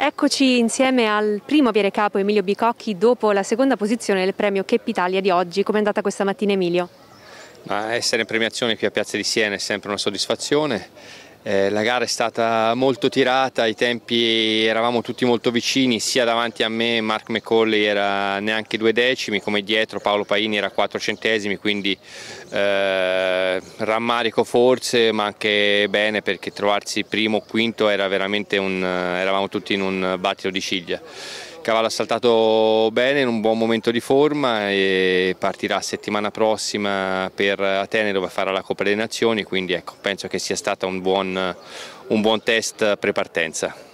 Eccoci insieme al primo capo Emilio Bicocchi dopo la seconda posizione del premio Cap Italia di oggi. Come è andata questa mattina Emilio? Ma essere in premiazione qui a Piazza di Siena è sempre una soddisfazione eh, la gara è stata molto tirata, ai tempi eravamo tutti molto vicini, sia davanti a me Mark McCauley era neanche due decimi, come dietro Paolo Paini era quattro centesimi, quindi eh, rammarico forse, ma anche bene perché trovarsi primo o quinto era veramente un, eravamo tutti in un battito di ciglia cavallo ha saltato bene, in un buon momento di forma e partirà settimana prossima per Atene dove farà la Coppa delle Nazioni, quindi ecco, penso che sia stato un buon, un buon test pre-partenza.